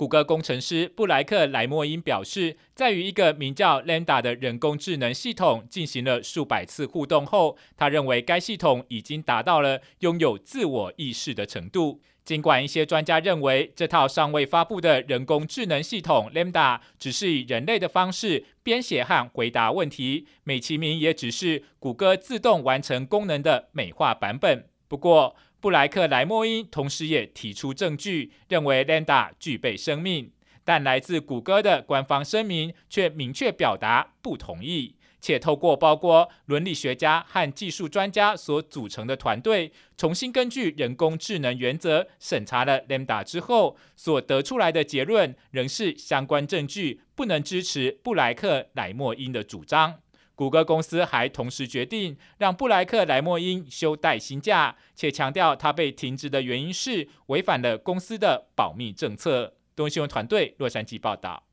谷歌工程师布莱克莱莫因表示，在与一个名叫 Lambda 的人工智能系统进行了数百次互动后，他认为该系统已经达到了拥有自我意识的程度。尽管一些专家认为，这套尚未发布的人工智能系统 Lambda 只是以人类的方式编写和回答问题，美其名也只是谷歌自动完成功能的美化版本。不过，布莱克莱默因同时也提出证据，认为 Lambda 具备生命，但来自谷歌的官方声明却明确表达不同意。且透过包括伦理学家和技术专家所组成的团队，重新根据人工智能原则审查了 Lambda 之后，所得出来的结论仍是相关证据不能支持布莱克莱默因的主张。谷歌公司还同时决定让布莱克莱默因休带薪假，且强调他被停职的原因是违反了公司的保密政策。东新闻团队洛杉矶报道。